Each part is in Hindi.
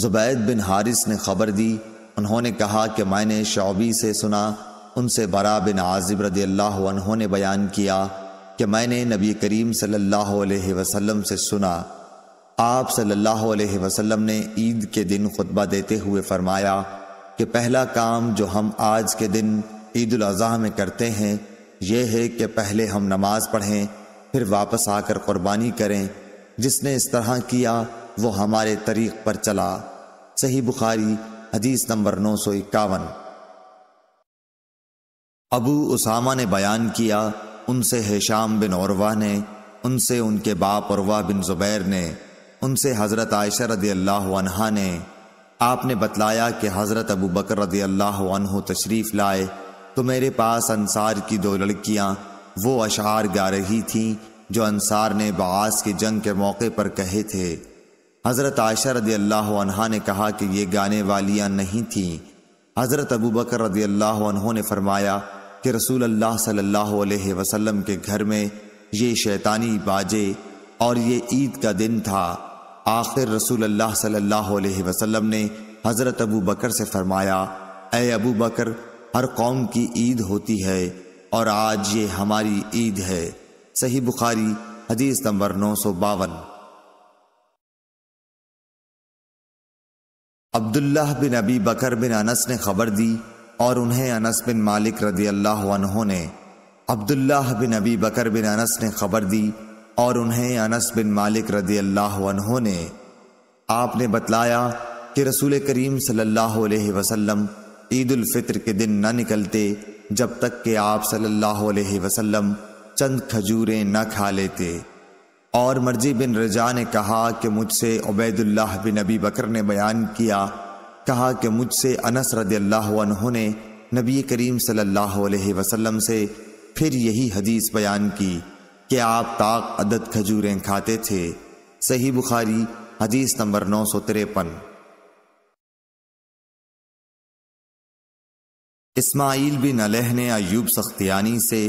जुबैद बिन हारिस ने खबर दी उन्होंने कहा कि मैंने शौबी से सुना उनसे बरा बिन आजिब रदी अल्लाह ने बयान किया कि मैंने नबी करीम सल्लल्लाहु अलैहि वसल्लम से सुना आप सल्लल्लाहु अलैहि वसल्लम ने ईद के दिन खुतबा देते हुए फरमाया कि पहला काम जो हम आज के दिन ईद अज़ी में करते हैं यह है कि पहले हम नमाज पढ़ें फिर वापस आकर कुर्बानी करें जिसने इस तरह किया वो हमारे तरीक़ पर चला सही बुखारी हदीस नंबर नौ सौ इक्यावन अबू उसामा ने बयान किया उनसे हैशाम बिन औरवा ने उनसे उनके बाप औरवा बिन जुबैर ने उनसे हज़रत आयशा रदी अल्लाह ने आपने बतलाया कि हज़रत अबू बकर रदी अल्लाह तशरीफ़ लाए तो मेरे पास अंसार की दो लड़कियाँ वो अशार गा रही थीं जो अंसार ने बास की जंग के मौके पर कहे थे हज़रत आयशा रदी अल्लाह ने कहा कि ये गाने वालियाँ नहीं थीं हज़रत अबू बकर रदी अल्लाह ने फरमाया कि रसूल अल्लाह सल्लल्लाहु अलैहि वसल्लम के घर में ये शैतानी बाजे और ये ईद का दिन था आखिर रसूल अल्लाह सल्लल्लाहु अलैहि वसल्लम ने हज़रत अबू बकर से फरमाया ए अबू बकर हर कौम की ईद होती है और आज ये हमारी ईद है सही बुखारी हदीस नंबर नौ सौ बावन अब्दुल्लाह बिन अबी बकर बिन अनस ने खबर दी और उन्हें अनस बिन मालिक रदी अल्लाह ने अब्दुल्लाह बिन अबी बकर बिन अनस ने खबर दी और उन्हें अनस बिन मालिक रदी अल्लाह ने आपने बतलाया कि रसूल करीम सल्लल्लाहु अलैहि वसल्लम ईद उल के दिन न निकलते जब तक कि आप सल्लल्लाहु अलैहि वसल्लम चंद खजूरें न खा लेते और मर्जी बिन रजा ने कहा कि मुझसे उबैदुल्लाह बिन नबी बकर ने बयान किया कहा कि मुझसे अनस रदी अल्लाह ने नबी करीम सल्लल्लाहु अलैहि वसल्लम से फिर यही हदीस बयान की कि आप ताक अदद खजूरें खाते थे सही बुखारी हदीस नंबर नौ सौ तिरपन इस्माइल बिन अलह ने अयूब सख्तियानी से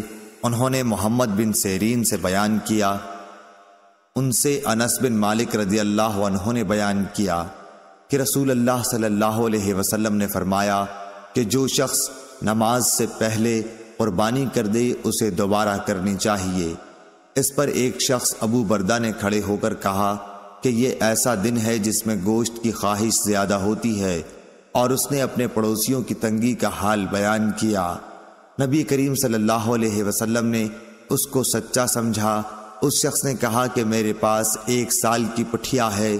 उन्होंने मोहम्मद बिन सेरीन से बयान किया उनसे अनस बिन मालिक रदी अल्लाह ने बयान किया कि रसूल अल्लाह सल्लल्लाहु अलैहि वसल्लम ने फरमाया कि जो शख्स नमाज से पहले कुर्बानी कर दे उसे दोबारा करनी चाहिए इस पर एक शख्स अबू बरदा ने खड़े होकर कहा कि यह ऐसा दिन है जिसमें गोश्त की ख्वाहिश ज़्यादा होती है और उसने अपने पड़ोसियों की तंगी का हाल बयान किया नबी करीम सल्लल्लाहु अलैहि वसल्लम ने उसको सच्चा समझा उस शख्स ने कहा कि मेरे पास एक साल की पठिया है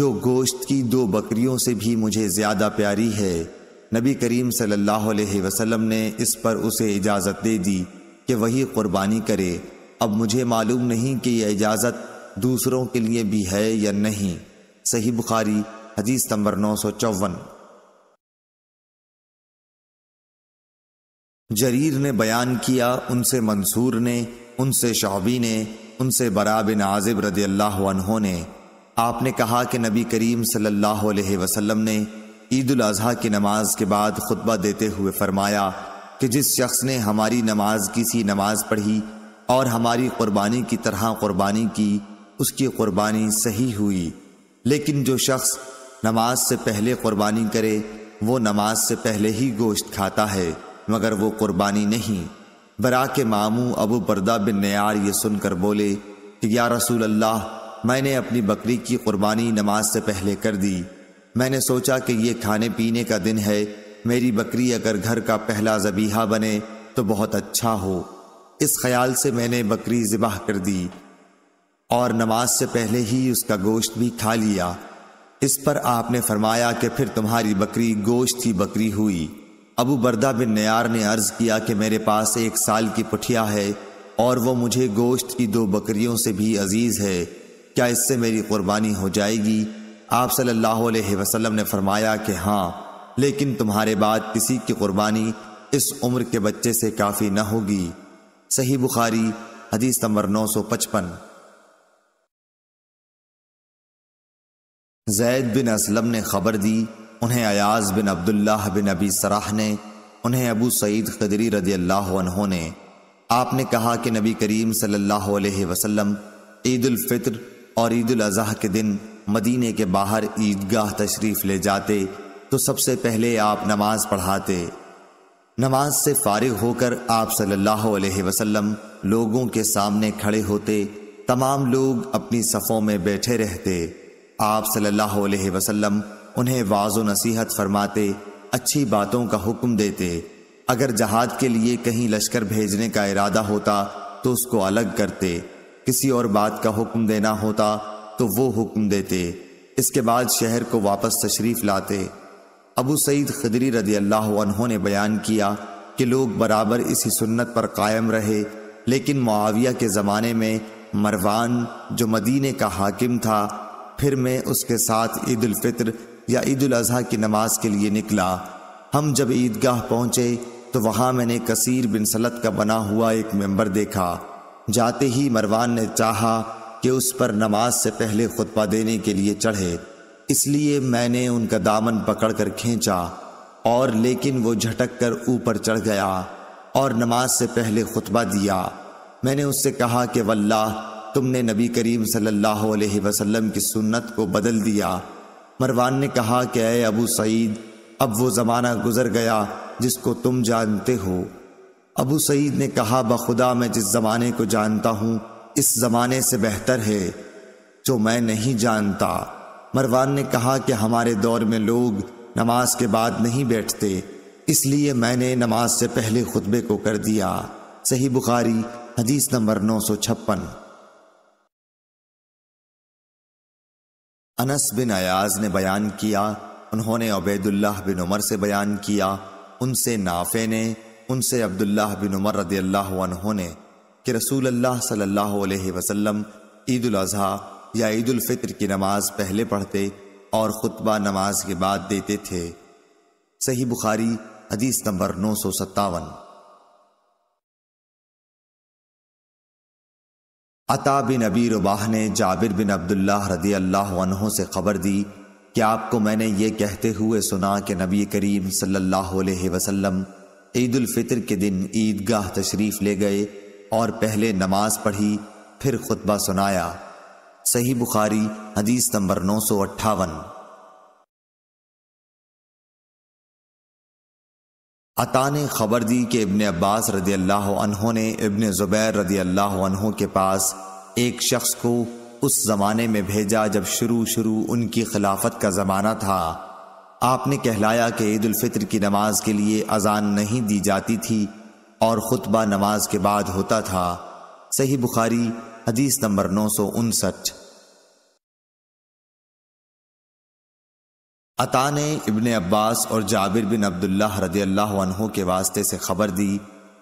जो गोश्त की दो बकरियों से भी मुझे ज़्यादा प्यारी है नबी करीम सल्लल्लाहु अलैहि वसल्लम ने इस पर उसे इजाज़त दे दी कि वही कुर्बानी करे अब मुझे मालूम नहीं कि यह इजाज़त दूसरों के लिए भी है या नहीं सही बुखारी हदीस नंबर नौ सौ चौवन जरीर ने बयान किया उनसे मंसूर ने उनसे शाबी ने उनसे बरा बिन आजिब रदी अल्लाह ने आपने कहा कि नबी करीम सल्लल्लाहु अलैहि वसल्लम ने ईद उल अजहा की नमाज के बाद खुतबा देते हुए फरमाया कि जिस शख्स ने हमारी नमाज की सी नमाज पढ़ी और हमारी कुर्बानी की तरह कुर्बानी की उसकी कुर्बानी सही हुई लेकिन जो शख्स नमाज से पहले कुर्बानी करे वो नमाज से पहले ही गोश्त खाता है मगर वो कुर्बानी नहीं बरा के मामू अबू बरदा बिन नयार ये सुनकर बोले कि या रसूल अल्लाह मैंने अपनी बकरी की कुर्बानी नमाज से पहले कर दी मैंने सोचा कि यह खाने पीने का दिन है मेरी बकरी अगर घर का पहला जबीहा बने तो बहुत अच्छा हो इस ख्याल से मैंने बकरी जबाह कर दी और नमाज से पहले ही उसका गोश्त भी खा लिया इस पर आपने फरमाया कि फिर तुम्हारी बकरी गोश्त ही बकरी हुई अबू बरदा बिन नयार ने अर्ज किया कि मेरे पास एक साल की पुठिया है और वो मुझे गोश्त की दो बकरियों से भी अजीज है क्या इससे मेरी कुर्बानी हो जाएगी आप सल्लल्लाहु अलैहि वसल्लम ने फरमाया कि हाँ लेकिन तुम्हारे बाद किसी की कुर्बानी इस उम्र के बच्चे से काफ़ी न होगी सही बुखारी हदीस नंबर नौ सौ पचपन जैद बिन असलम ने खबर दी उन्हें अयाज बिन अब्दुल्लाह बिन अबी सराह ने उन्हें अबू सईद खदरी रदी अल्लाह ने आपने कहा कि नबी करीम सल्लल्लाहु अलैहि वसल्लम ईद फितर और ईद अजह के दिन मदीने के बाहर ईदगाह तशरीफ ले जाते तो सबसे पहले आप नमाज पढ़ाते नमाज से फारिग होकर आप सल्लल्लाहु अलैहि वसल्लम लोगों के सामने खड़े होते तमाम लोग अपनी सफ़ों में बैठे रहते आप सल्लल्लाहु अलैहि वसल्लम उन्हें वाज नसीहत फरमाते अच्छी बातों का हुक्म देते अगर जहाज के लिए कहीं लश्कर भेजने का इरादा होता तो उसको अलग करते किसी और बात का हुक्म देना होता तो वो हुक्म देते इसके बाद शहर को वापस तशरीफ लाते अबू सईद खदरी रदी अल्लाह ने बयान किया कि लोग बराबर इसी सुन्नत पर कायम रहे लेकिन मुआविया के ज़माने में मरवान जो मदीने का हाकिम था फिर मैं उसके साथ ईद उल फित्र या ईद अजहा की नमाज के लिए निकला हम जब ईदगाह पहुंचे तो वहां मैंने कसीर बिन सलत का बना हुआ एक मेंबर देखा जाते ही मरवान ने चाहा कि उस पर नमाज से पहले खुतबा देने के लिए चढ़े इसलिए मैंने उनका दामन पकड़ कर खींचा और लेकिन वो झटक कर ऊपर चढ़ गया और नमाज से पहले खुतबा दिया मैंने उससे कहा कि वल्लाह तुमने नबी करीम सल्लल्लाहु अलैहि वसल्लम की सुन्नत को बदल दिया मरवान ने कहा कि अय अबू सईद अब वो ज़माना गुजर गया जिसको तुम जानते हो अबू सईद ने कहा बखुदा मैं जिस ज़माने को जानता हूँ इस ज़माने से बेहतर है जो मैं नहीं जानता मरवान ने कहा कि हमारे दौर में लोग नमाज के बाद नहीं बैठते इसलिए मैंने नमाज से पहले खुतबे को कर दिया सही बुखारी हदीस नंबर नौ सौ छप्पन अनस बिन अयाज ने बयान किया उन्होंने अबैदुल्लाह बिन उमर से बयान किया उनसे नाफे ने उनसे अब्दुल्लाह बिन उमर रदी अल्लाह ने कि रसूल अल्लाह सल्लल्लाहु अलैहि वसल्लम ईद उल या ईद की नमाज पहले पढ़ते और खुतबा नमाज के बाद देते थे सही बुखारी हदीस नंबर नौ सौ सत्तावन अता बिन अबी रुबाह ने जाबिर बिन अब्दुल्ला रदी अल्लाह से खबर दी कि आपको मैंने ये कहते हुए सुना कि नबी करीम सल्लल्लाहु अलैहि के दिन ईदगाह तशरीफ ले गए और पहले नमाज पढ़ी फिर खुतबा सुनाया सही बुखारी हदीस नंबर नौ सौ अट्ठावन अता ने खबर दी कि इबन अब्बास रदी अल्लाह ने इबन ज़ुबैर रदी अल्लाह के पास एक शख्स को उस ज़माने में भेजा जब शुरू शुरू उनकी खिलाफत का ज़माना था आपने कहलाया कि ईद उलफित्र की नमाज के लिए अजान नहीं दी जाती थी और खुतबा नमाज के बाद होता था सही बुखारी हदीस नंबर नौ सौ उनसठ अता ने इबन अब्बास और जाबिर बिन अब्दुल्ला रदी अल्लाह के वास्ते से खबर दी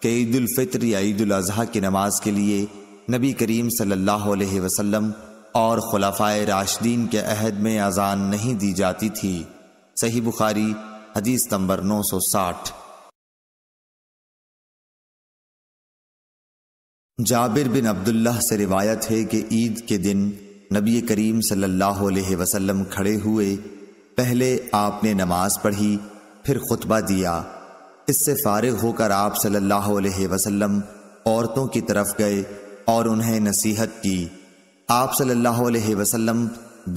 कि ईद फ़ितर या ईद अज़हा की नमाज के लिए नबी करीम सल्लल्लाहु अलैहि वसल्लम और खुलाफाए राशदीन के अहद में अजान नहीं दी जाती थी सही बुखारी हदीस नंबर 960 जाबिर बिन अब्दुल्ला से रिवायत है कि ईद के दिन नबी करीम सल्लल्लाहु अलैहि वसल्लम खड़े हुए पहले आपने नमाज पढ़ी फिर खुतबा दिया इससे फारिग होकर आप सल्लल्लाहु अलैहि वसल्लम औरतों की तरफ गए और उन्हें नसीहत की आप सल्लल्लाहु अलैहि वसल्लम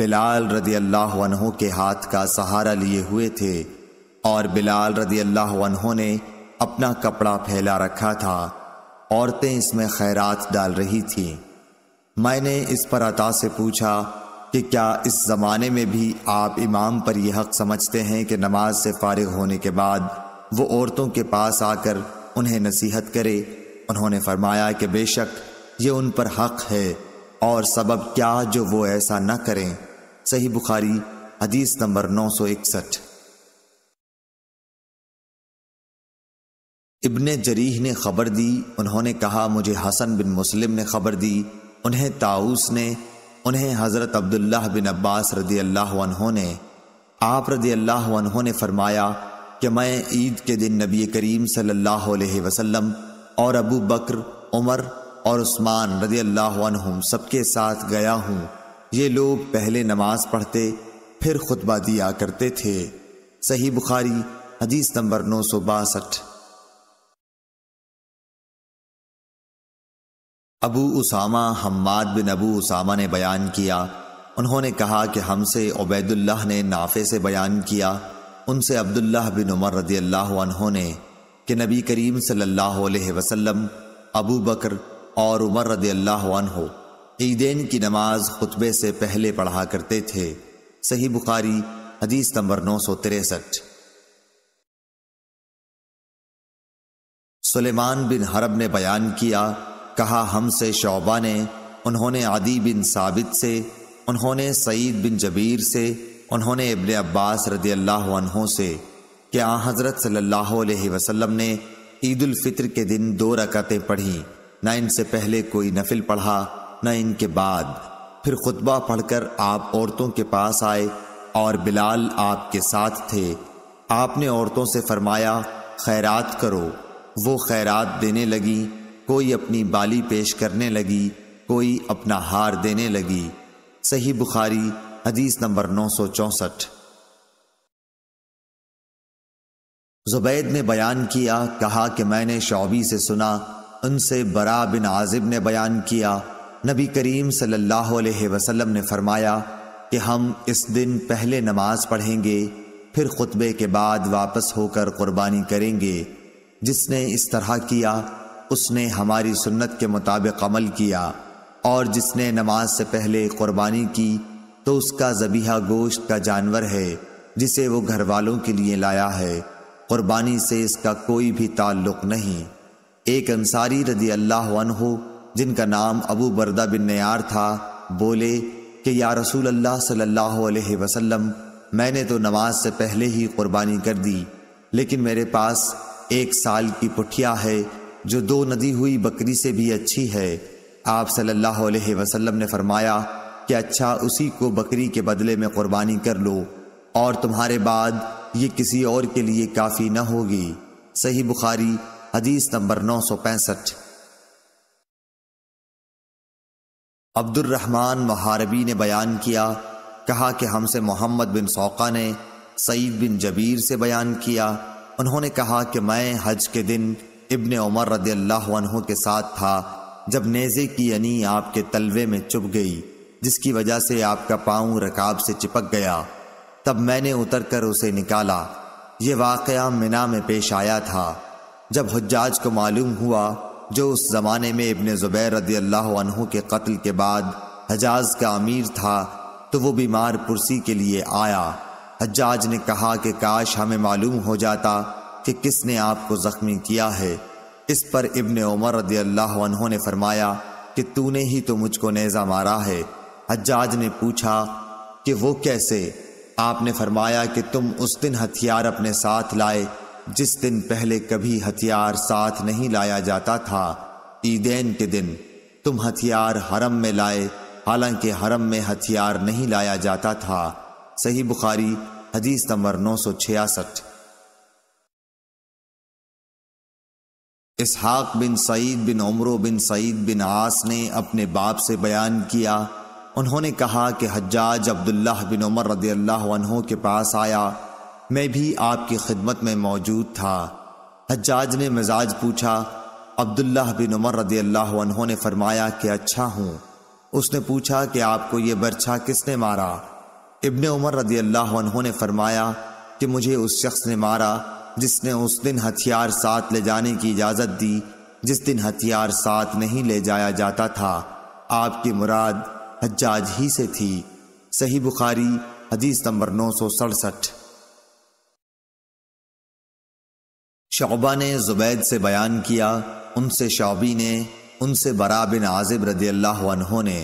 बिलाल रदी अल्लाह के हाथ का सहारा लिए हुए थे और बिलाल रदी अल्लाह ने अपना कपड़ा फैला रखा था औरतें इसमें खैरात डाल रही थीं मैंने इस पर अता से पूछा कि क्या इस ज़माने में भी आप इमाम पर यह हक समझते हैं कि नमाज से फारिग होने के बाद वो औरतों के पास आकर उन्हें नसीहत करे उन्होंने फरमाया कि बेशक ये उन पर हक है और सबब क्या जो वो ऐसा न करें सही बुखारी हदीस नंबर नौ सौ इकसठ इबन जरीह ने खबर दी उन्होंने कहा मुझे हसन बिन मुस्लिम ने खबर दी उन्हें ताऊस ने उन्हें हज़रत अब्दुल्लाह बिन अब्बास रदी अल्लाह ने आप रदी अल्लाह ने फरमाया कि मैं ईद के दिन नबी करीम सल्लल्लाहु अलैहि वसल्लम और अबू बकर उमर और उस्मान रदी अल्लाह सबके साथ गया हूँ ये लोग पहले नमाज पढ़ते फिर खुतबा दिया करते थे सही बुखारी हदीस नंबर नौ सौ बासठ अबू उसामा हम्माद बिन अबू उसामा ने बयान किया उन्होंने कहा कि हमसे उबैदुल्लाह ने नाफे से बयान किया उनसे अब्दुल्लाह बिन उमर रदी अल्लाह ने कि नबी करीम सल्लल्लाहु अलैहि वसल्लम अबू बकर और उमर रदी अल्लाह ईदेन की नमाज खुतबे से पहले पढ़ा करते थे सही बुखारी हदीस नंबर नौ सौ तिरसठ सलेमान बिन हरब ने बयान किया कहा हमसे शोबा ने उन्होंने आदि बिन साबित से उन्होंने सईद बिन जबीर से उन्होंने इबन अब्बास रदी अल्लाह से कि आ हज़रत सल्ह अलैहि ने ईदालफ़ितर के दिन दो रकतें पढ़ी न इनसे पहले कोई नफिल पढ़ा न इनके बाद फिर खुतबा पढ़कर आप औरतों के पास आए और बिलाल आपके साथ थे आपने औरतों से फरमाया खैरात करो वो खैरात देने लगी कोई अपनी बाली पेश करने लगी कोई अपना हार देने लगी सही बुखारी हदीस नंबर नौ सौ चौसठ जुबैद ने बयान किया कहा कि मैंने शौबी से सुना उनसे बरा बिन आजिब ने बयान किया नबी करीम सल्लल्लाहु अलैहि वसल्लम ने फरमाया कि हम इस दिन पहले नमाज पढ़ेंगे फिर खुतबे के बाद वापस होकर कुर्बानी करेंगे जिसने इस तरह किया उसने हमारी सुन्नत के मुताबिक अमल किया और जिसने नमाज से पहले कुर्बानी की तो उसका जबीहा गोश्त का जानवर है जिसे वो घर वालों के लिए लाया है कुर्बानी से इसका कोई भी ताल्लुक नहीं एक अंसारी रदी अल्लाह जिनका नाम अबू बरदा बिन नयार था बोले कि या रसूल अल्लाह सल्लल्लाहु अलैहि वसल्लम मैंने तो नमाज से पहले ही कुर्बानी कर दी लेकिन मेरे पास एक साल की पुठिया है जो दो नदी हुई बकरी से भी अच्छी है आप सल्लल्लाहु अलैहि वसल्लम ने फरमाया कि अच्छा उसी को बकरी के बदले में कुर्बानी कर लो और तुम्हारे बाद ये किसी और के लिए काफ़ी न होगी सही बुखारी हदीस नंबर नौ सौ पैंसठ अब्दुलरहमान महारबी ने बयान किया कहा कि हमसे मोहम्मद बिन सौका ने सईद बिन जबीर से बयान किया उन्होंने कहा कि मैं हज के दिन इब्न उमर रदी अल्लाह के साथ था जब नेज़े की अनी आपके तलवे में चुप गई जिसकी वजह से आपका पाँव रकाब से चिपक गया तब मैंने उतर कर उसे निकाला ये वाक़ मिना में पेश आया था जब हजाज को मालूम हुआ जो उस ज़माने में इबन ज़ुबैर रदी अल्लाह के कत्ल के बाद हजाज का अमीर था तो वो बीमार पुरसी के लिए आया हजाज ने कहा कि काश हमें मालूम हो जाता कि किसने आपको जख्मी किया है इस पर इब्न उमर रदी अल्लाह ने फरमाया कि तूने ही तो मुझको नेज़ा मारा है हज्जाज ने पूछा कि वो कैसे आपने फरमाया कि तुम उस दिन हथियार अपने साथ लाए जिस दिन पहले कभी हथियार साथ नहीं लाया जाता था ईदेन के दिन तुम हथियार हरम में लाए हालांकि हरम में हथियार नहीं लाया जाता था सही बुखारी हदीस नंबर नौ सौ छियासठ इसहाक बिन सईद बिन उमरो बिन सईद बिन आस ने अपने बाप से बयान किया उन्होंने कहा कि हज्जाज अब्दुल्लाह बिन उमर रदी अल्लाह के पास आया मैं भी आपकी खिदमत में मौजूद था हज्जाज ने मिजाज पूछा अब्दुल्ला बिन उमर रदी अल्लाह ने फरमाया कि अच्छा हूँ उसने पूछा कि आपको ये बर्छा किसने मारा इबन उमर रदी अल्लाह ने फरमाया कि मुझे उस शख्स ने मारा जिसने उस दिन हथियार साथ ले जाने की इजाज़त दी जिस दिन हथियार साथ नहीं ले जाया जाता था आपकी मुराद हज्जाज ही से थी सही बुखारी हदीस नंबर नौ सौ सड़सठ शोबा ने जुबैद से बयान किया उनसे शौबी ने उनसे बरा बिन आजिब रदी अल्लाह ने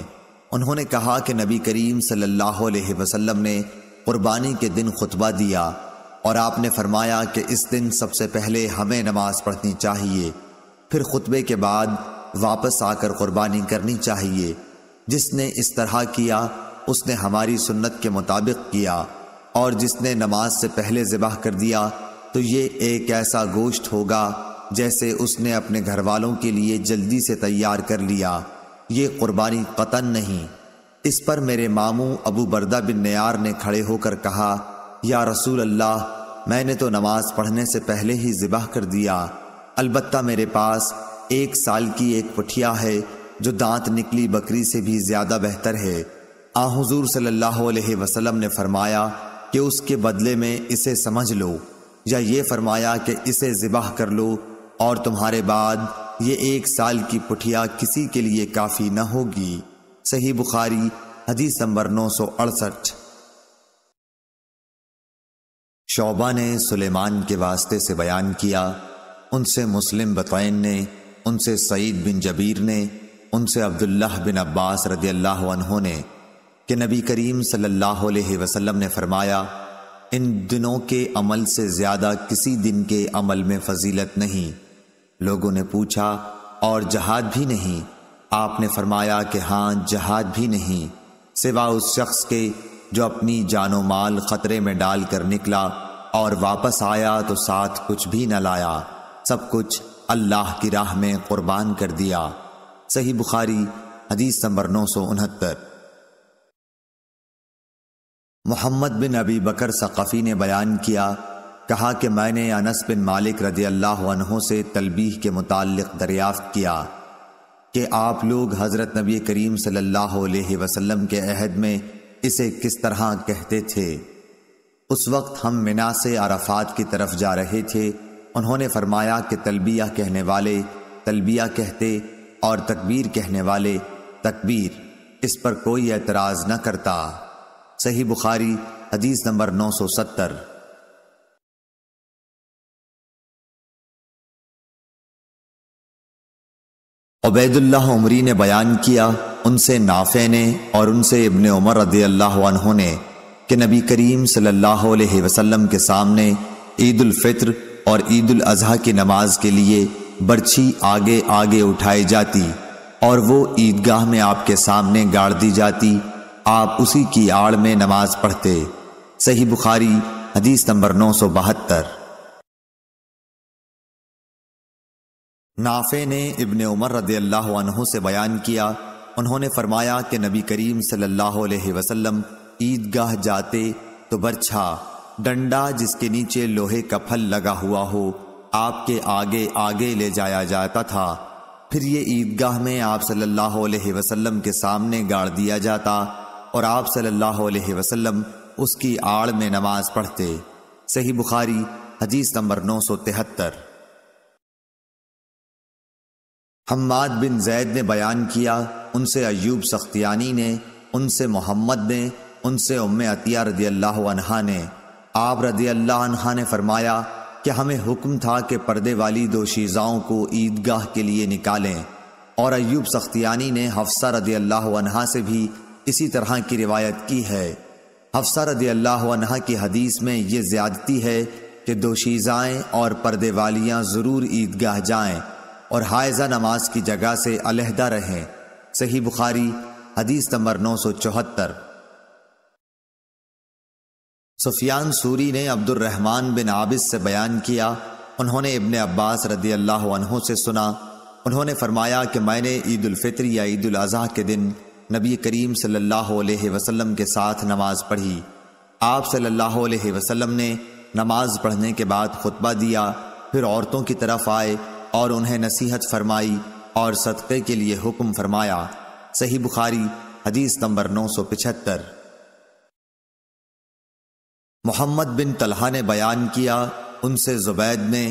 उन्होंने कहा कि नबी करीम सल्लल्लाहु अलैहि वसल्लम ने कुर्बानी के दिन खुतबा दिया और आपने फरमाया कि इस दिन सबसे पहले हमें नमाज पढ़नी चाहिए फिर खुतबे के बाद वापस आकर कुर्बानी करनी चाहिए जिसने इस तरह किया उसने हमारी सुन्नत के मुताबिक किया और जिसने नमाज से पहले ज़िबाह कर दिया तो ये एक ऐसा गोश्त होगा जैसे उसने अपने घर वालों के लिए जल्दी से तैयार कर लिया ये कुर्बानी कतन नहीं इस पर मेरे मामू अबू बरदा बिन नयार ने खड़े होकर कहा या रसूल अल्लाह मैंने तो नमाज पढ़ने से पहले ही ज़िबाह कर दिया अलबत्ता मेरे पास एक साल की एक पठिया है जो दांत निकली बकरी से भी ज़्यादा बेहतर है आ हजूर सल्लल्लाहु अलैहि वसल्लम ने फरमाया कि उसके बदले में इसे समझ लो या ये फरमाया कि इसे ज़िबाह कर लो और तुम्हारे बाद ये एक साल की पुठिया किसी के लिए काफ़ी न होगी सही बुखारी हदीस नंबर नौ सौ अड़सठ शोबा ने सुलेमान के वास्ते से बयान किया उनसे मुस्लिम बतवैन ने उनसे सईद बिन जबीर ने उनसे अब्दुल्लाह बिन अब्बास रदी अल्लाह ने कि नबी करीम सल्लल्लाहु अलैहि वसल्लम ने फरमाया इन दिनों के अमल से ज़्यादा किसी दिन के अमल में फजीलत नहीं लोगों ने पूछा और जहाद भी नहीं आपने फरमाया कि हाँ जहाद भी नहीं सिवा उस शख्स के जो अपनी जानो माल खतरे में डालकर निकला और वापस आया तो साथ कुछ भी न लाया सब कुछ अल्लाह की राह में कुर्बान कर दिया सही बुखारी हदीस नंबर नौ सौ उनहत्तर मोहम्मद बिन अबी बकर सकाफ़ी ने बयान किया कहा कि मैंने अनस बिन मालिक रजी अल्लाह अनहों से तलबीह के मुतालिक दरियाफ्त किया कि आप लोग हज़रत नबी करीम सल्लल्लाहु अलैहि वसल्लम के अहद में इसे किस तरह कहते थे उस वक्त हम मिना से अराफात की तरफ जा रहे थे उन्होंने फरमाया कि तलबिया कहने वाले तलबिया कहते और तकबीर कहने वाले तकबीर इस पर कोई एतराज़ न करता सही बुखारी हदीस नंबर 970 उमरी ने बयान किया उनसे नाफे ने और उनसे इबन उमर रदी अल्लाह ने कि नबी करीम सल्लल्लाहु अलैहि वसल्लम के सामने फितर और ईद अजहा की नमाज के लिए बर्छी आगे आगे उठाई जाती और वो ईदगाह में आपके सामने गाड़ दी जाती आप उसी की आड़ में नमाज पढ़ते सही बुखारी हदीस नंबर नौ सौ बहत्तर नाफे ने इबन उमर रदी अल्लाह से बयान किया उन्होंने फरमाया कि नबी करीम सल्लल्लाहु अलैहि वसल्लम ईदगाह जाते तो बरछा डंडा जिसके नीचे लोहे का फल लगा हुआ हो आपके आगे आगे ले जाया जाता था फिर ये ईदगाह में आप सल्लल्लाहु अलैहि वसल्लम के सामने गाड़ दिया जाता और आप सल्लल्लाहु अलैहि वसल्लम उसकी आड़ में नमाज पढ़ते सही बुखारी हदीस नंबर नौ सौ तिहत्तर हम्माद बिन जैद ने बयान किया उनसे अयूब सख्तियानी ने उनसे मोहम्मद ने उनसे उम अतिया रदी अल्लाह अनहा ने आप रदी अल्लाह ने फरमाया कि हमें हुक्म था कि पर्दे वाली दो शीज़ाओं को ईदगाह के लिए निकालें और अयूब सख्तियानी ने हफ्सा रदी अल्लाह अनहा से भी इसी तरह की रिवायत की है हफ्सा रदी अल्लाह अनहा की हदीस में ये ज्यादती है कि दो शीज़ाएँ और पर्दे वालियाँ ज़रूर ईदगाह जाएँ और हायजा नमाज की जगह से अलहदा रहें सही बुखारी हदीस नंबर नौ सौ चौहत्तर सुफियान सूरी ने अब्दुलरहमान बिन आबिस से बयान किया उन्होंने इबन अब्बास रदी अल्लाह से सुना उन्होंने फरमाया कि मैंने ईद उलफ़ितर या ईद अजह के दिन नबी करीम सल्लल्लाहु अलैहि वसल्लम के साथ नमाज पढ़ी आप सल्लल्लाहु अलैहि वसल्लम ने नमाज पढ़ने के बाद खुतबा दिया फिर औरतों की तरफ आए और उन्हें नसीहत फरमाई और सदक़े के लिए हुक्म फरमाया सही बुखारी हदीस नंबर नौ सौ पिछहत्तर मोहम्मद बिन तलहा ने बयान किया उनसे जुबैद ने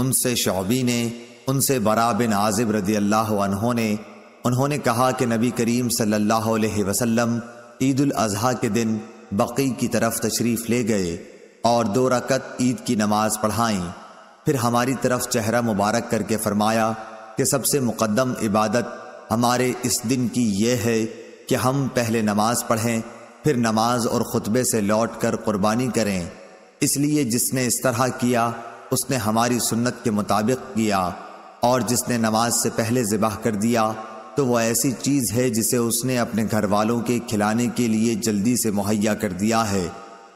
उनसे शौबी ने उनसे बरा बिन आजिब रदी अल्लाह ने उन्होंने कहा कि नबी करीम सल्लल्लाहु अलैहि वसल्लम ईद उल अजहा के दिन बकी की तरफ तशरीफ़ ले गए और दो रकत ईद की नमाज पढ़ाई फिर हमारी तरफ चेहरा मुबारक करके फरमाया कि सबसे मुकदम इबादत हमारे इस दिन की यह है कि हम पहले नमाज पढ़ें फिर नमाज और ख़ुतबे से लौट कर कुर्बानी करें इसलिए जिसने इस तरह किया उसने हमारी सुन्नत के मुताबिक किया और जिसने नमाज से पहले ज़िबाह कर दिया तो वह ऐसी चीज़ है जिसे उसने अपने घर वालों के खिलाने के लिए जल्दी से मुहैया कर दिया है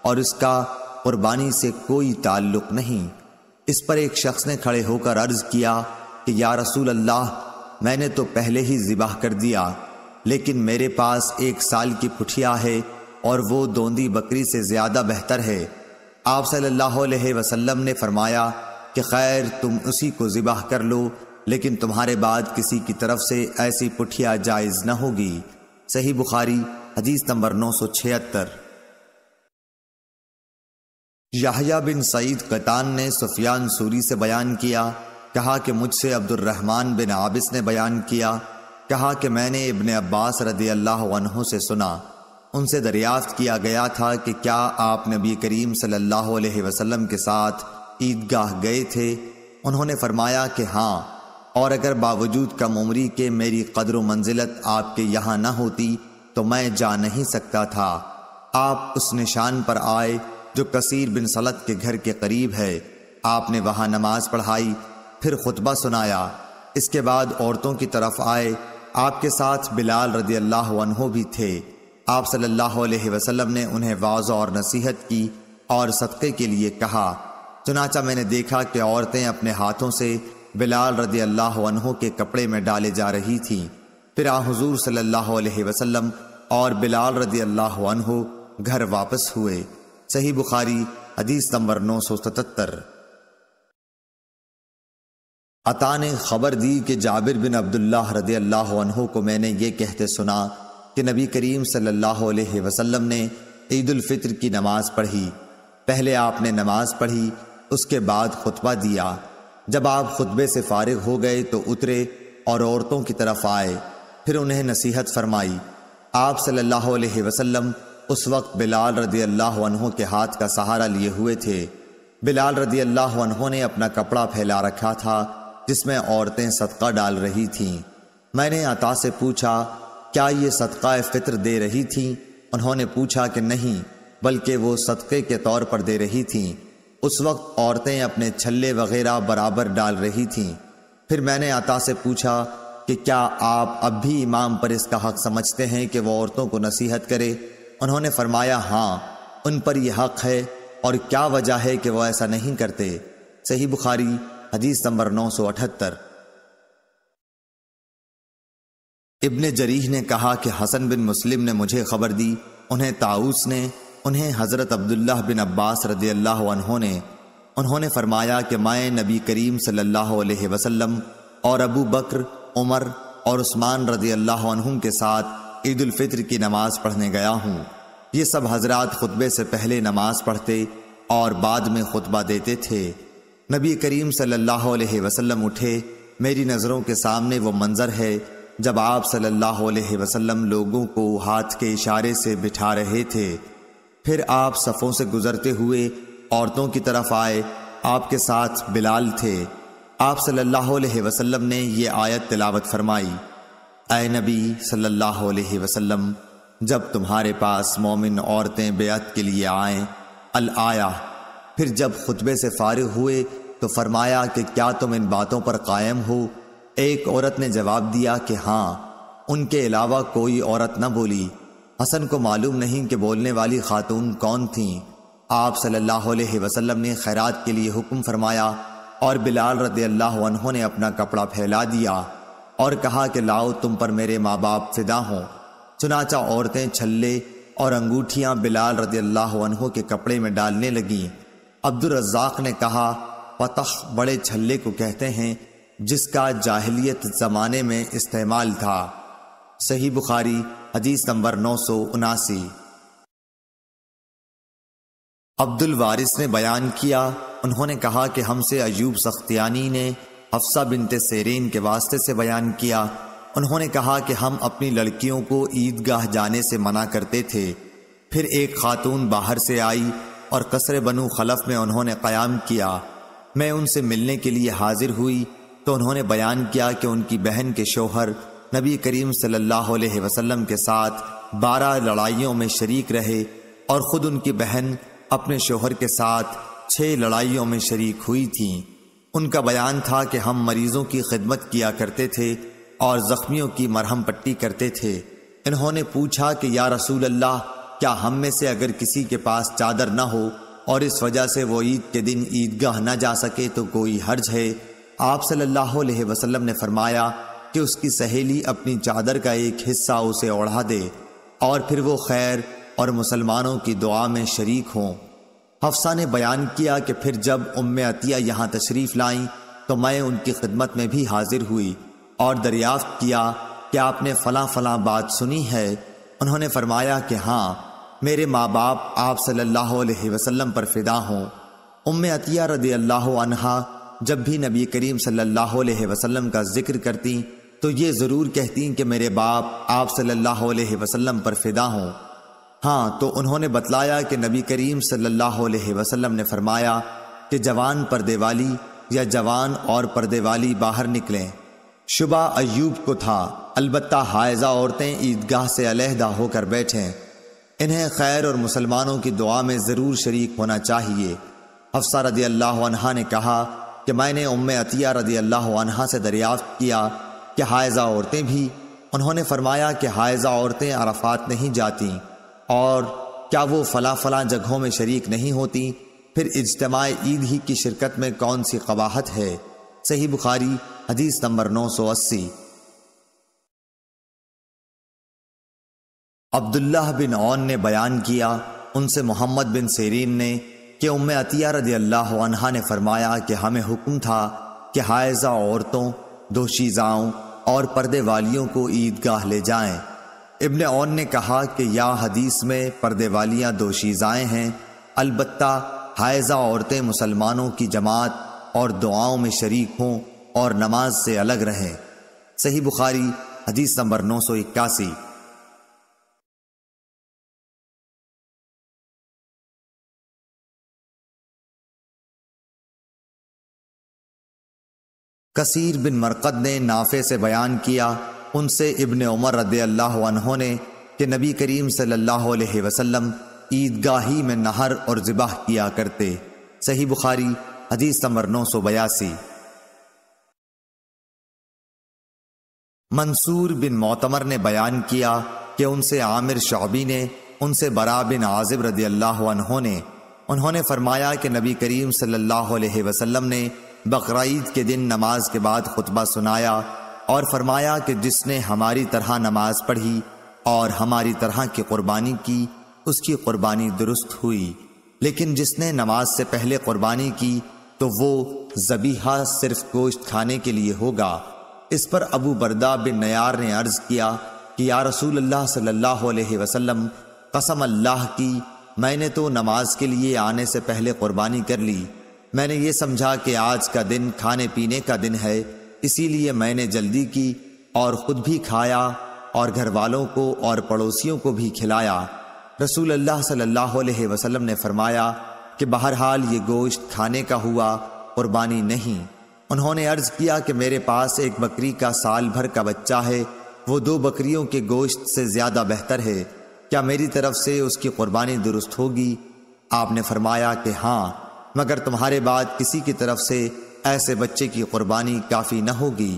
और इसका कुर्बानी से कोई ताल्लुक नहीं इस पर एक शख्स ने खड़े होकर अर्ज किया कि या रसूल अल्लाह मैंने तो पहले ही ज़िबाह कर दिया लेकिन मेरे पास एक साल की पुठिया है और वो दोंदी बकरी से ज़्यादा बेहतर है आप सल्लल्लाहु अलैहि वसल्लम ने फरमाया कि खैर तुम उसी को ज़िबाह कर लो लेकिन तुम्हारे बाद किसी की तरफ से ऐसी पुठिया जायज़ न होगी सही बुखारी हदीस नंबर नौ सौ छिहत्तर याहिया बिन सईद कतान ने सुफियान सूरी से बयान किया कहा कि मुझसे अब्दुलरहमान बिन आबिस ने बयान किया कहा कि मैंने इबन अब्बास रदी अल्लाह से सुना उनसे दरियाफ्त किया गया था कि क्या आप नबी करीम सल्लल्लाहु अलैहि वसल्लम के साथ ईदगाह गए थे उन्होंने फरमाया कि हाँ और अगर बावजूद कम उम्री के मेरी कदर मंजिलत आपके यहाँ न होती तो मैं जा नहीं सकता था आप उस निशान पर आए जो कसीर बिन सलत के घर के करीब है आपने वहाँ नमाज पढ़ाई फिर खुतबा सुनाया इसके बाद औरतों की तरफ आए आपके साथ बिलाल रदी अल्लाह भी थे आप सल्लल्लाहु अलैहि वसल्लम ने उन्हें वाज और नसीहत की और सदक़े के लिए कहा चुनाचा मैंने देखा कि औरतें अपने हाथों से बिलाल रदी अल्लाह के कपड़े में डाले जा रही थीं फिर आ हजूर सल्लल्लाहु और बिलाल रदी अल्लाह घर वापस हुए सही बुखारी हदीस नंबर नौ सौ सतहत्तर अता ने खबर दी कि जाबिर बिन अब्दुल्ला रद अल्लाह को मैंने ये कहते सुना कि नबी करीम सल्लल्लाहु अलैहि वसल्लम ने ईदालफ़ित्र की नमाज पढ़ी पहले आपने नमाज पढ़ी उसके बाद खुतबा दिया जब आप खुतबे से फारिग हो गए तो उतरे और औरतों की तरफ आए फिर उन्हें नसीहत फरमाई आप सल्लल्लाहु अलैहि वसल्लम उस वक्त बिलाल रदी अल्लाह के हाथ का सहारा लिए हुए थे बिलाल रदी अल्लाह ने अपना कपड़ा फैला रखा था जिसमें औरतें सदका डाल रही थीं मैंने अता से पूछा क्या ये सदका फ़ितर दे रही थीं उन्होंने पूछा कि नहीं बल्कि वो सदक़े के तौर पर दे रही थीं उस वक्त औरतें अपने छल्ले वगैरह बराबर डाल रही थीं फिर मैंने अता से पूछा कि क्या आप अब भी इमाम पर इसका हक समझते हैं कि वो औरतों को नसीहत करे उन्होंने फरमाया हाँ उन पर यह हक है और क्या वजह है कि वह ऐसा नहीं करते सही बुखारी हदीस नंबर नौ सौ अठहत्तर इब्ने जरीह ने कहा कि हसन बिन मुस्लिम ने मुझे खबर दी उन्हें ताऊस ने उन्हें हज़रत अब्दुल्लाह बिन अब्बास रदी अल्लाह उन्होंने उन्होंने फरमाया कि माए नबी करीम सल्लल्लाहु अलैहि वसल्लम और अबू बकर उमर और उस्मान रदी अल्लाह के साथ ईद फित्र की नमाज़ पढ़ने गया हूँ ये सब हजरात खुतबे से पहले नमाज पढ़ते और बाद में खुतबा देते थे नबी करीम सल्लल्लाहु अलैहि वसल्लम उठे मेरी नज़रों के सामने वो मंज़र है जब आप सल्लल्लाहु अलैहि वसल्लम लोगों को हाथ के इशारे से बिठा रहे थे फिर आप सफ़ों से गुजरते हुए औरतों की तरफ आए आपके साथ बिलाल थे आप सल्लल्लाहु अलैहि वसल्लम ने यह आयत तिलावत फरमाई ए नबी सल्लल्लाहु अलैहि वसल्लम जब तुम्हारे पास मोमिन औरतें बेअत के लिए आएँ अल आया फिर जब खुतबे से फारिग हुए तो फरमाया कि क्या तुम इन बातों पर कायम हो एक औरत ने जवाब दिया कि हाँ उनके अलावा कोई औरत न बोली हसन को मालूम नहीं कि बोलने वाली खातून कौन थीं आप सल्लल्लाहु अलैहि वसल्लम ने खैरात के लिए हुक्म फरमाया और बिलाल रदी अल्लाह ने अपना कपड़ा फैला दिया और कहा कि लाओ तुम पर मेरे माँ बाप फिदा हों चुनाचा औरतें छल्ले और अंगूठियाँ बिलाल रदी अल्लाह के कपड़े में डालने लगीं अब्दुलरजाक ने कहा पतख बड़े छल्ले को कहते हैं जिसका जाहलीत जमाने में इस्तेमाल था सही बुखारी हदीस नंबर नौ सौ उनासी अब्दुल वारिस ने बयान किया उन्होंने कहा कि हमसे अयूब सख्तियानी ने हफ्सा बिनते सेरेन के वास्ते से बयान किया उन्होंने कहा कि हम अपनी लड़कियों को ईदगाह जाने से मना करते थे फिर एक खातून बाहर से आई और कसरे बनु खलफ में उन्होंने क़याम किया मैं उनसे मिलने के लिए हाजिर हुई तो उन्होंने बयान किया कि उनकी बहन के शोहर नबी करीम सल्लल्लाहु अलैहि वसल्लम के साथ बारह लड़ाइयों में शरीक रहे और ख़ुद उनकी बहन अपने शोहर के साथ छः लड़ाइयों में शरीक हुई थी उनका बयान था कि हम मरीजों की खिदमत किया करते थे और ज़ख्मियों की मरहम पट्टी करते थे इन्होंने पूछा कि या रसूल अल्लाह क्या हम में से अगर किसी के पास चादर न हो और इस वजह से वो ईद के दिन ईदगाह न जा सके तो कोई हर्ज है आप सल्लल्लाहु अलैहि वसल्लम ने फरमाया कि उसकी सहेली अपनी चादर का एक हिस्सा उसे ओढ़ा दे और फिर वो खैर और मुसलमानों की दुआ में शरीक हों हफ्सा ने बयान किया कि फिर जब उम अतिया यहाँ तशरीफ़ लाईं तो मैं उनकी खिदमत में भी हाजिर हुई और दरियाफ्त किया कि आपने फ़ला फला बात सुनी है उन्होंने फरमाया कि हाँ मेरे माँ बाप आप सल्लल्लाहु अलैहि वसल्लम पर फिदा हों उम्म अतिया रदी अल्लाह अनहा जब भी नबी करीम सल्लल्लाहु अलैहि वसल्लम का जिक्र करती तो ये ज़रूर कहती कि मेरे बाप आप सल्लल्लाहु अलैहि वसल्लम पर फिदा हों हाँ तो उन्होंने बतलाया कि नबी करीम सल्लल्लाहु अलैहि वसल्लम ने फरमाया कि जवान पर्दे वाली या जवान और पर्दे वाली बाहर निकलें शुबा अयूब को था अलबत् हायजा औरतें ईदगाह से अलहदा होकर बैठें इन्हें खैर और मुसलमानों की दुआ में ज़रूर शरीक होना चाहिए हफ्सा रदी अल्लाह ने कहा कि मैंने उम अतिया रदी अल्लाह से दरियाफ्त किया कि हायजा औरतें भी उन्होंने फरमाया कि हायजा औरतें अराफात नहीं जाती और क्या वो फला फला जगहों में शरीक नहीं होती फिर इजतमा ईद ही की शिरकत में कौन सी कवाहत है सही बुखारी हदीस नंबर 980 अब्दुल्लाह बिन ओन ने बयान किया उनसे मोहम्मद बिन सेरीन ने कि उम्म अतिया रदी अल्लाह अनहा ने फरमाया कि हमें हुक्म था कि हायजा औरतों दोशीजाओं और पर्दे वालियों को ईदगाह ले जाएं। इब्न ओन ने कहा कि या हदीस में पर्दे वालियाँ दोशीजाएँ हैं अलबत् हायजा औरतें मुसलमानों की जमात और दुआओं में शरीक हों और नमाज से अलग रहें सही बुखारी हदीस नंबर नौ सौ इक्यासी कसीर बिन मरकद ने नाफे से बयान किया उनसे इबन उमर रद ने कि नबी करीम सल्लल्लाहु अलैहि वसल्लम ईदगाही में नहर और ज़िबाह किया करते सही बुखारी हदीस नंबर नौ सौ बयासी मंसूर बिन मोतमर ने बयान किया कि उनसे आमिर शौबी ने उनसे बरा बिन आजिब रदी अल्लाह उन्होंने उन्होंने फरमाया कि नबी करीम सल्लल्लाहु अलैहि वसल्लम ने बकरीद के दिन नमाज के बाद खुतबा सुनाया और फरमाया कि जिसने हमारी तरह नमाज पढ़ी और हमारी तरह की कुर्बानी की उसकी कुर्बानी दुरुस्त हुई लेकिन जिसने नमाज से पहले कुर्बानी की तो वो जबीहा सिर्फ गोश्त खाने के लिए होगा इस पर अबू बरदा बिन नयार ने अर्ज किया कि या रसूल अल्लाह सल्लल्लाहु अलैहि वसल्लम कसम अल्लाह की मैंने तो नमाज के लिए आने से पहले कुर्बानी कर ली मैंने ये समझा कि आज का दिन खाने पीने का दिन है इसीलिए मैंने जल्दी की और ख़ुद भी खाया और घर वालों को और पड़ोसियों को भी खिलाया रसूल अल्लाह सल्लल्लाहु अलैहि वसल्लम ने फरमाया कि बहरहाल ये गोश्त खाने का हुआ कुर्बानी नहीं उन्होंने अर्ज किया कि मेरे पास एक बकरी का साल भर का बच्चा है वो दो बकरियों के गोश्त से ज्यादा बेहतर है क्या मेरी तरफ से उसकी कुर्बानी दुरुस्त होगी आपने फरमाया कि हाँ मगर तुम्हारे बाद किसी की तरफ से ऐसे बच्चे की कुर्बानी काफ़ी न होगी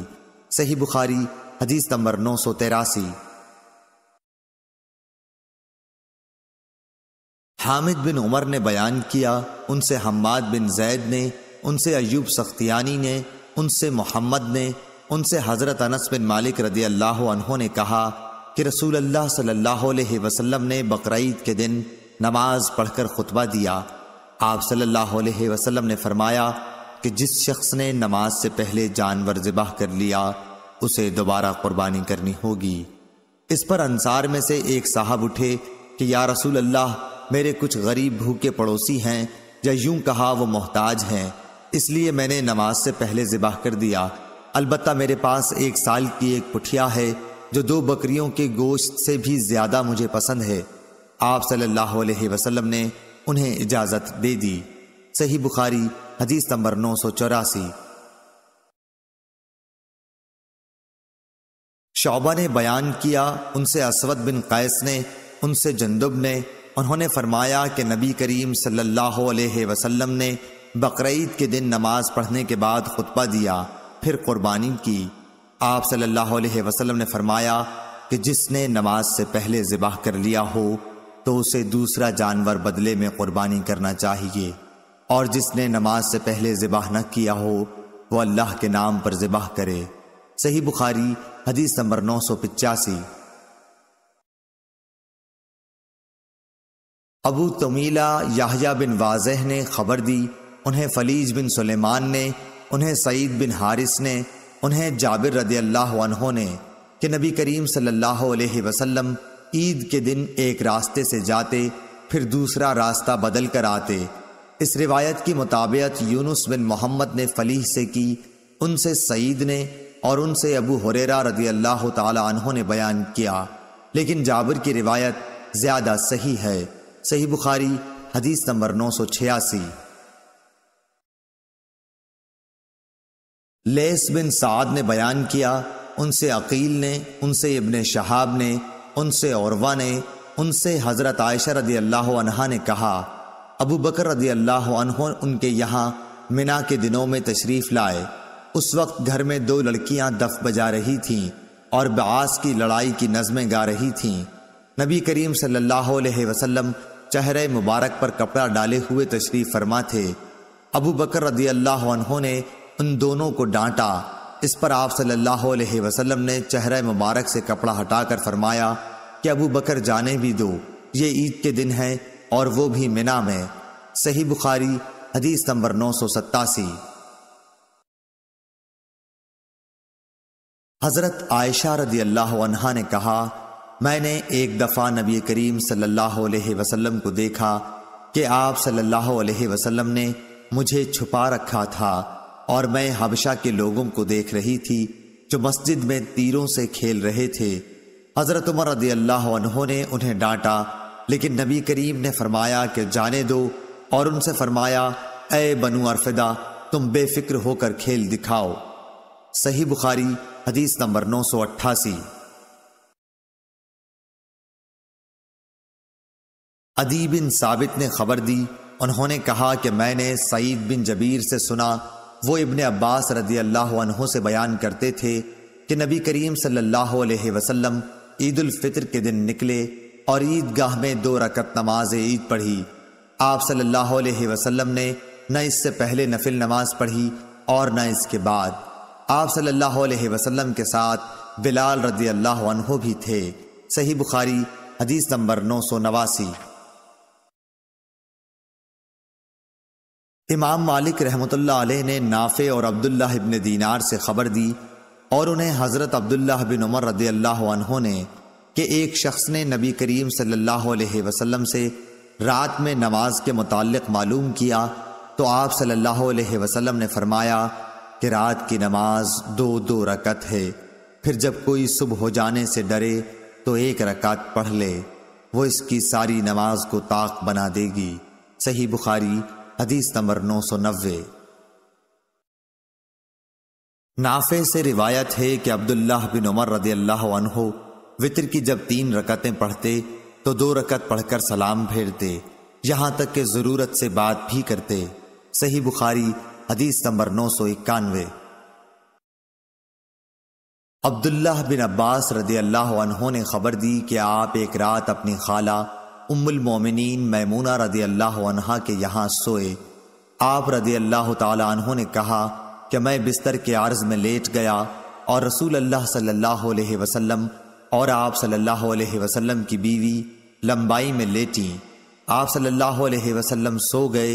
सही बुखारी हदीस नंबर नौ सौ तेरासी हामिद बिन उमर ने बयान किया उनसे हम्माद बिन जैद ने उनसे अयूब सख्तियानी ने उनसे मोहम्मद ने उनसे हज़रत अनस बिन मालिक रदी अल्लाह ने कहा कि रसूल अल्लाह सल्लल्लाहु अलैहि ने बकरीद के दिन नमाज पढ़कर खुतबा दिया आप सल्लल्लाहु अलैहि वसल्लम ने फरमाया कि जिस शख्स ने नमाज से पहले जानवर जबाह कर लिया उसे दोबारा कुर्बानी करनी होगी इस पर अंसार में से एक साहब उठे कि या रसूल अल्लाह मेरे कुछ गरीब भूखे पड़ोसी हैं या यूं कहा वो मोहताज हैं इसलिए मैंने नमाज से पहले ज़िबाह कर दिया अलबत्त मेरे पास एक साल की एक पुठिया है जो दो बकरियों के गोश्त से भी ज़्यादा मुझे पसंद है आप सल्लल्लाहु अलैहि वसल्लम ने उन्हें इजाज़त दे दी सही बुखारी हदीस नंबर नौ सौ चौरासी शौबा ने बयान किया उनसे असवद बिन कैस ने उनसे जंदुब ने उन्होंने फरमाया कि नबी करीम सल्लल्लाहु अलैहि वसल्लम ने बकरीद के दिन नमाज पढ़ने के बाद खुतबा दिया फिर कुर्बानी की आप सल्लल्लाहु अलैहि वसल्लम ने फरमाया कि जिसने नमाज से पहले ज़िबाह कर लिया हो तो उसे दूसरा जानवर बदले में कुर्बानी करना चाहिए और जिसने नमाज से पहले ज़िबाह न किया हो वह अल्लाह के नाम पर ज़िबाह करे सही बुखारी हदीस नंबर नौ सौ पिचासी अबू तमीला याहिया बिन वाजह ने खबर दी उन्हें फलीज बिन सुलेमान ने उन्हें सईद बिन हारिस ने उन्हें जाबिर रदी अल्लाह ने कि नबी करीम सल्लल्लाहु अलैहि वसल्लम ईद के दिन एक रास्ते से जाते फिर दूसरा रास्ता बदल कर आते इस रिवायत की मुताबियत यूनुस बिन मोहम्मद ने फलीह से की उनसे सईद ने और उनसे अबू हुरेरा रदी अल्लाह तहों ने बयान किया लेकिन जाबिर की रिवायत ज़्यादा सही है सही बुखारी हदीस नंबर नौ सौ छियासी लेस बिन साद ने बयान किया उनसे अकील ने उनसे इबन शहाब ने उनसे औरवा ने उनसे हज़रत आयशा रदी अल्लाह अनहा ने कहा अबू बकर रदी अल्लाह उनके यहाँ मिना के दिनों में तशरीफ़ लाए उस वक्त घर में दो लड़कियां दफ बजा रही थीं और बास की लड़ाई की नज़में गा रही थीं नबी करीम सल्लल्लाहु अलैहि वसल्लम चेहरे मुबारक पर कपड़ा डाले हुए तशरीफ फरमा थे अबू बकर रदी अल्लाह ने उन दोनों को डांटा इस पर आप सल्लल्लाहु अलैहि वसल्लम ने चेहरे मुबारक से कपड़ा हटाकर फरमाया कि अबू बकर जाने भी दो ये ईद के दिन है और वो भी मिना में सही बुखारी हदीस नंबर नौ सौ सत्तासी हजरत आयशा रदी अल्लाह ने कहा मैंने एक दफ़ा नबी करीम सल्लल्लाहु अलैहि वसल्लम को देखा कि आप सल्लल्लाहु अलैहि वसल्लम ने मुझे छुपा रखा था और मैं हबशा के लोगों को देख रही थी जो मस्जिद में तीरों से खेल रहे थे हज़रत उमर रदी अल्लाह ने उन्हें डांटा लेकिन नबी करीम ने फरमाया कि जाने दो और उनसे फरमाया ए बनु अरफिदा तुम बेफिक्र होकर खेल दिखाओ सही बुखारी हदीस नंबर नौ सौ अट्ठासी अदी बिन साबित ने खबर दी उन्होंने कहा कि मैंने सईद बिन जबीर से सुना वो इबन अब्बास रदी अल्लाह से बयान करते थे कि नबी करीम सल्लल्लाहु अलैहि वसल्लम ईदालफ़ितर के दिन निकले और ईदगाह में दो रकत नमाज ईद पढ़ी आप सल्लल्लाहु अलैहि वसल्लम ने न इससे पहले नफिल नमाज पढ़ी और न इसके बाद आप सल्लल्लाहु अलैहि वसल्लम के साथ बिलाल रदी अल्लाह भी थे सही बुखारी हदीस नंबर नौ सौ नवासी इमाम मालिक रहमत ने नाफे और अब्दुल्ला इबन दीनार से खबर दी और उन्हें हज़रत अब्दुल्ला बिन उमर रदी ने कि एक शख्स ने नबी करीम सल्लल्लाहु अलैहि वसल्लम से रात में नमाज के मुतालिक मालूम किया तो आप सल्लल्लाहु अलैहि वसल्लम ने फरमाया कि रात की नमाज दो दो रकत है फिर जब कोई सुबह हो जाने से डरे तो एक रकत पढ़ ले वो इसकी सारी नमाज को ताक बना देगी सही बुखारी हदीस नंबर नौ सौ नब्बे नाफे से रिवायत है कि अब्दुल्लाह बिन उमर रदी अल्लाह अनहो वितर की जब तीन रकतें पढ़ते तो दो रकत पढ़कर सलाम फेरते यहां तक के जरूरत से बात भी करते सही बुखारी हदीस नंबर नौ सौ इक्यानवे अब्दुल्लाह बिन अब्बास रदी अल्लाह ने खबर दी कि आप एक रात अपनी खाला उम्मुल मोमिनीन मैमूना रदी अल्लाह अनहा के यहाँ सोए आप रदी अल्लाह तहों ने कहा कि मैं बिस्तर के आर्ज में लेट गया और रसूल अल्लाह सल्लल्लाहु अलैहि वसल्लम और आप सल्लल्लाहु अलैहि वसल्लम की बीवी लंबाई में लेटी आप सल्लल्लाहु अलैहि वसल्लम सो गए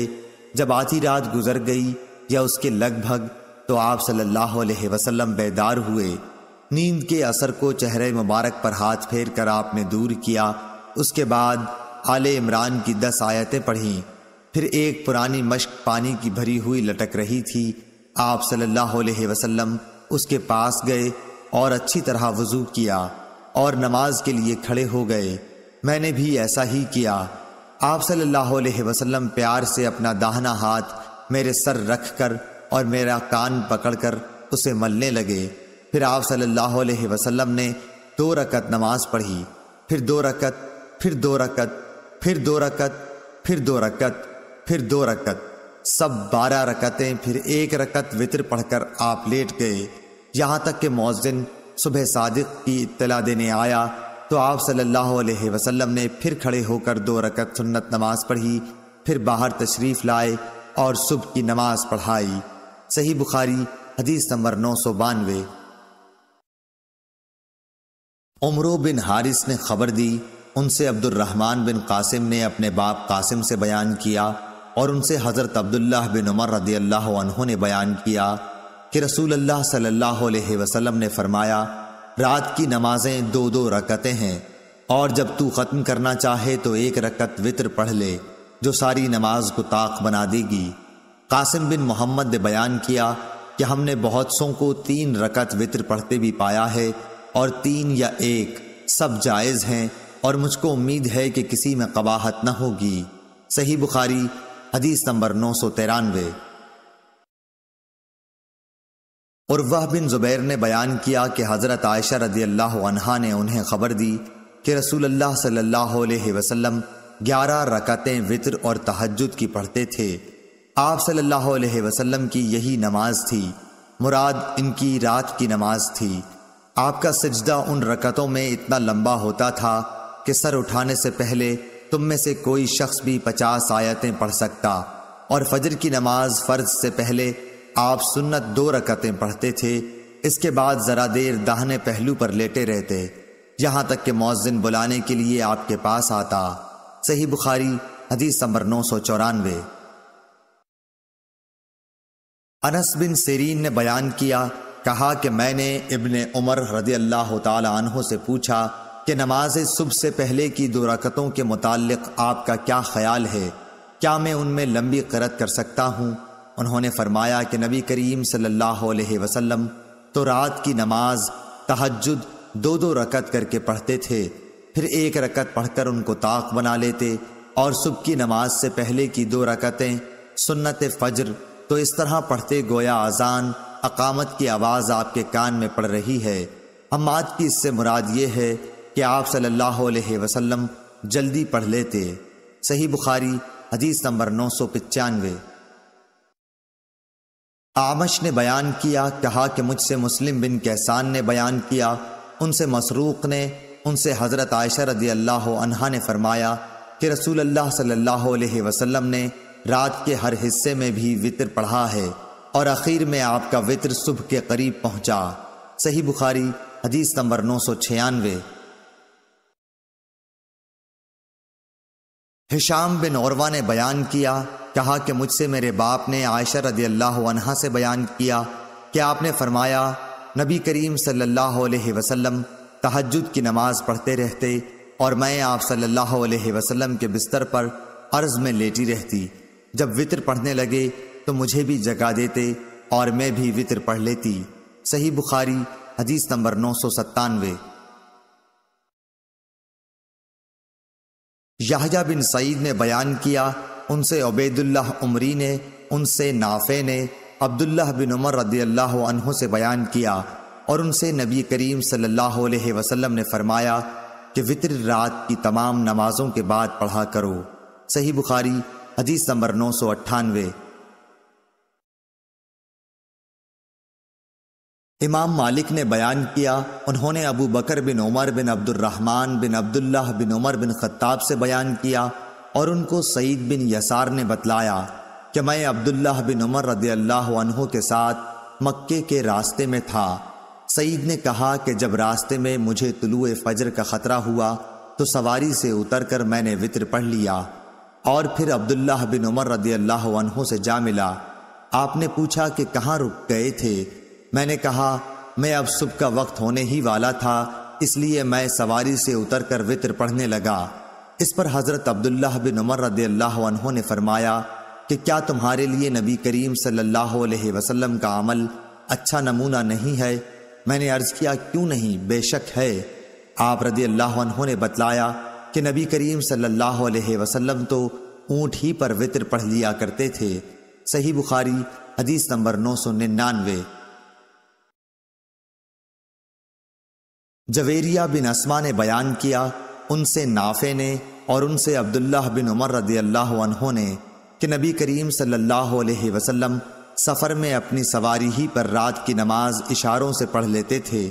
जब आधी रात गुजर गई या उसके लगभग तो आप सल्लल्लाहु अलैहि वसल्लम बेदार हुए नींद के असर को चेहरे मुबारक पर हाथ फेर कर आपने दूर किया उसके बाद आले इमरान की दस आयतें पढ़ीं फिर एक पुरानी मश्क पानी की भरी हुई लटक रही थी आप सल्लल्लाहु अलैहि वसल्लम उसके पास गए और अच्छी तरह वजू किया और नमाज के लिए खड़े हो गए मैंने भी ऐसा ही किया आप सल्लल्लाहु अलैहि वसल्लम प्यार से अपना दाहना हाथ मेरे सर रख कर और मेरा कान पकड़कर उसे मलने लगे फिर आप सल्लल्लाहु अलैहि वसल्लम ने दो रकत नमाज पढ़ी फिर दो रकत फिर दो रकत फिर दो रकत फिर दो रकत फिर दो रकत सब बारह रकतें फिर एक रकत वितर पढ़कर आप लेट गए यहाँ तक कि मौजिन सुबह सादिक की इतला देने आया तो आप सल्लल्लाहु अलैहि वसल्लम ने फिर खड़े होकर दो रकत सुन्नत नमाज पढ़ी फिर बाहर तशरीफ़ लाए और सुबह की नमाज पढ़ाई सही बुखारी हदीस नंबर नौ सौ बानवे उमरों बिन हारिस ने खबर दी उनसे अब्दुलरहमान बिन कासिम ने अपने बाप कासिम से बयान किया और उनसे हज़रत अब्दुल्लाह बिन उमर रदी अल्लाह ने बयान किया कि रसूल अल्लाह सल्लल्लाहु अलैहि वसल्लम ने फरमाया रात की नमाजें दो दो रकतें हैं और जब तू ख़त्म करना चाहे तो एक रकत वित्र पढ़ ले जो सारी नमाज को ताक बना देगी कासिम बिन मोहम्मद ने बयान किया कि हमने बहुत सों को तीन रकत वित्र पढ़ते भी पाया है और तीन या एक सब जायज़ हैं और मुझको उम्मीद है कि किसी में कबाहत न होगी सही बुखारी हदीस नंबर नौ सौ तिरानवे और वह बिन जुबैर ने बयान किया कि हज़रत आयशा रदी अल्लाह अनहा ने उन्हें खबर दी कि रसूल अल्लाह सल्लल्लाहु अलैहि वसल्लम ग्यारह रकतें वितर और तहजद की पढ़ते थे आप सल्लल्लाहु अलैहि वसल्लम की यही नमाज थी मुराद इनकी रात की नमाज थी आपका सजदा उन रकतों में इतना लंबा होता था कि सर उठाने से पहले तुम में से कोई शख्स भी पचास आयतें पढ़ सकता और फजर की नमाज फर्ज से पहले आप सुन्नत दो रकतें पढ़ते थे इसके बाद ज़रा देर दाहने पहलू पर लेटे रहते यहां तक कि मौजिन बुलाने के लिए आपके पास आता सही बुखारी हदीस नंबर नौ सौ चौरानवे अनस बिन सेरीन ने बयान किया कहा कि मैंने इब्ने उमर रदी अल्लाह तहों से पूछा कि नमाज सुबह से पहले की दो रकतों के मुतालिक आपका क्या ख्याल है क्या मैं उनमें लंबी करत कर सकता हूँ उन्होंने फरमाया कि नबी करीम सल्लल्लाहु अलैहि वसल्लम तो रात की नमाज तहजद दो दो रकत करके पढ़ते थे फिर एक रकत पढ़कर उनको ताक बना लेते और सुबह की नमाज से पहले की दो रकतें सुन्नत फजर तो इस तरह पढ़ते गोया अजान अकामत की आवाज़ आपके कान में पड़ रही है हम की इससे मुराद ये है कि आप सल्लल्लाहु अलैहि वसल्लम जल्दी पढ़ लेते सही बुखारी हदीस नंबर नौ सौ पचानवे आमश ने बयान किया कहा कि मुझसे मुस्लिम बिन कहसान ने बयान किया उनसे मसरूक ने उनसे हज़रत आयशा रदी अल्लाह अनहा ने फरमाया कि रसूल अल्लाह सल्लल्लाहु अलैहि वसल्लम ने रात के हर हिस्से में भी वितर पढ़ा है और आखिर में आपका वितर सुबह के करीब पहुंचा सही बुखारी हदीस नंबर नौ सौ छियानवे हिशाम बिन औरवा ने बयान किया कहा कि मुझसे मेरे बाप ने आयशा रदी अल्लाह अनहा से बयान किया कि आपने फरमाया नबी करीम सल्लल्लाहु अलैहि वसल्लम तहजद की नमाज पढ़ते रहते और मैं आप सल्लल्लाहु अलैहि वसल्लम के बिस्तर पर अर्ज में लेटी रहती जब वितर पढ़ने लगे तो मुझे भी जगा देते और मैं भी वितर पढ़ लेती सही बुखारी हदीस नंबर नौ सौ सत्तानवे याहजा बिन सईद ने बयान किया उनसे अबैदुल्लाह उमरी ने उनसे नाफे ने अब्दुल्लाह बिन उमर रदी अल्लाह से बयान किया और उनसे नबी करीम सल्लल्लाहु अलैहि वसल्लम ने फरमाया कि वितर रात की तमाम नमाजों के बाद पढ़ा करो सही बुखारी हदीस नंबर नौ सौ अट्ठानवे इमाम मालिक ने बयान किया उन्होंने Abu Bakr bin Umar bin Abdulrahman bin Abdullah bin Umar bin Khattab से बयान किया और उनको सईद बिन यसार ने बतलाया कि मैं अब्दुल्लाह बिन उमर रदी अल्लाह के साथ मक्के के रास्ते में था सईद ने कहा कि जब रास्ते में मुझे तुलु फजर का ख़तरा हुआ तो सवारी से उतर कर मैंने वित्र पढ़ लिया और फिर अब्दुल्लाह बिन उमर रदी अल्लाह से जा मिला आपने पूछा कि कहाँ रुक गए थे मैंने कहा मैं अब सुबह का वक्त होने ही वाला था इसलिए मैं सवारी से उतर कर वित्र पढ़ने लगा इस पर हजरत अब्दुल्ला बिन उमर रद्लाहों ने फरमाया कि क्या तुम्हारे लिए नबी करीम सल्लल्लाहु अलैहि वसल्लम का अमल अच्छा नमूना नहीं है मैंने अर्ज किया क्यों नहीं बेशक है आप रदी अल्लाह ने बतलाया कि नबी करीम सल्लल्लाहु अलैहि वसल्लम तो ऊँट ही पर वित्र पढ़ लिया करते थे सही बुखारी हदीस नंबर नौ सौ निन्यानवे जवेरिया बिन असमा ने बयान किया उनसे नाफे ने और उनसे अब्दुल्लाह बिन उमर रदी अल्लाह ने कि नबी करीम सल्लल्लाहु अलैहि वसल्लम सफ़र में अपनी सवारी ही पर रात की नमाज इशारों से पढ़ लेते थे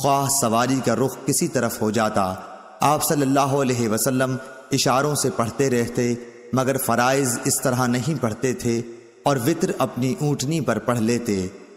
ख्वाह सवारी का रुख किसी तरफ हो जाता आप सल्लल्लाहु अलैहि वसल्लम इशारों से पढ़ते रहते मगर फ़राइज़ इस तरह नहीं पढ़ते थे और वित्र अपनी ऊँटनी पर पढ़ लेते